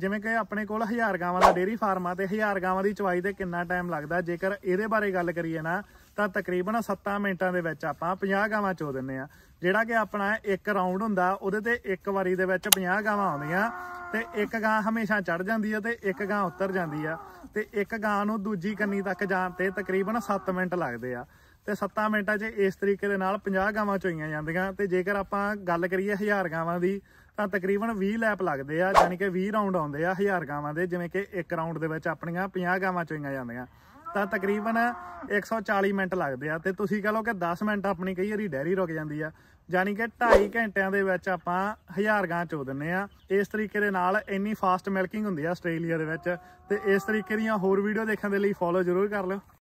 ਜਿਵੇਂ ਕਿ ਆਪਣੇ ਕੋਲ ਹਜ਼ਾਰ ਗਾਵਾਂ ਦਾ ਡੇਰੀ ਫਾਰਮ ਆ ਤੇ ਹਜ਼ਾਰ ਗਾਵਾਂ ਦੀ ਚਵਾਈ ਤੇ ਕਿੰਨਾ ਟਾਈਮ ਲੱਗਦਾ ਜੇਕਰ ਇਹਦੇ ਬਾਰੇ ਗੱਲ ਕਰੀਏ ਨਾ ਤਾਂ ਤਕਰੀਬਨ 7 ਮਿੰਟਾਂ ਦੇ ਵਿੱਚ ਆਪਾਂ 50 ਗਾਵਾਂ ਚੋ ਦਿੰਨੇ ਆ ਜਿਹੜਾ ਕਿ ਆਪਣਾ ਇੱਕ ਰਾਉਂਡ ਹੁੰਦਾ ਉਹਦੇ ਤੇ ਇੱਕ ਵਾਰੀ ਦੇ ਵਿੱਚ 50 ਗਾਵਾਂ ਆਉਂਦੀਆਂ ਤੇ ਇੱਕ ਗਾਂ ਹਮੇਸ਼ਾ ਚੜ ਜਾਂਦੀ ਆ ਤੇ ਇੱਕ ਗਾਂ ਉਤਰ ਜਾਂਦੀ ਆ ਤੇ ਇੱਕ ਗਾਂ ਨੂੰ ਦੂਜੀ ਕੰਨੀ ਤੱਕ ਜਾਣ ਤੇ ਤਕਰੀਬਨ 7 ਮਿੰਟ ਲੱਗਦੇ ਆ ਤੇ 7 ਮਿੰਟਾਂ 'ਚ ਇਸ ਤਰੀਕੇ ਦੇ ਨਾਲ 50 ਗਾਵਾਂ ਚੋਈਆਂ ਜਾਂਦੀਆਂ ਤੇ ਜੇਕਰ ਆਪਾਂ ਗੱਲ ਕਰੀਏ 1000 ਗਾਵਾਂ ਦੀ ਤਾਂ ਤਕਰੀਬਨ 20 ਲੈਪ ਲੱਗਦੇ ਆ ਯਾਨੀ ਕਿ 20 ਰਾਉਂਡ ਆਉਂਦੇ ਆ ਹਜ਼ਾਰ ਗਾਵਾਂ ਦੇ ਜਿਵੇਂ ਕਿ ਇੱਕ ਰਾਉਂਡ ਦੇ ਵਿੱਚ ਆਪਣੀਆਂ 50 ਗਾਵਾਂ ਚੋਈਆਂ ਜਾਂਦੀਆਂ ਤਾਂ ਤਕਰੀਬਨ 140 ਮਿੰਟ ਲੱਗਦੇ ਆ ਤੇ ਤੁਸੀਂ ਕਹ ਲਓ ਕਿ 10 ਮਿੰਟ ਆਪਣੀ ਕਈ ਵਾਰੀ ਡੈਰੀ ਰੁਕ ਜਾਂਦੀ ਆ ਯਾਨੀ ਕਿ 2.5 ਘੰਟਿਆਂ ਦੇ ਵਿੱਚ ਆਪਾਂ ਹਜ਼ਾਰ ਗਾਂ ਚੋ ਦਿੰਨੇ ਆ ਇਸ ਤਰੀਕੇ ਦੇ ਨਾਲ ਇੰਨੀ ਫਾਸਟ ਮਿਲਕਿੰਗ ਹੁੰਦੀ ਆ ਆਸਟ੍ਰੇਲੀਆ ਦੇ ਵਿੱਚ ਤੇ ਇਸ ਤਰੀਕੇ ਦੀਆਂ ਹੋਰ ਵੀਡੀਓ ਦੇਖਣ ਦੇ ਲਈ ਫੋਲੋ ਜ਼ਰੂਰ ਕਰ ਲਿਓ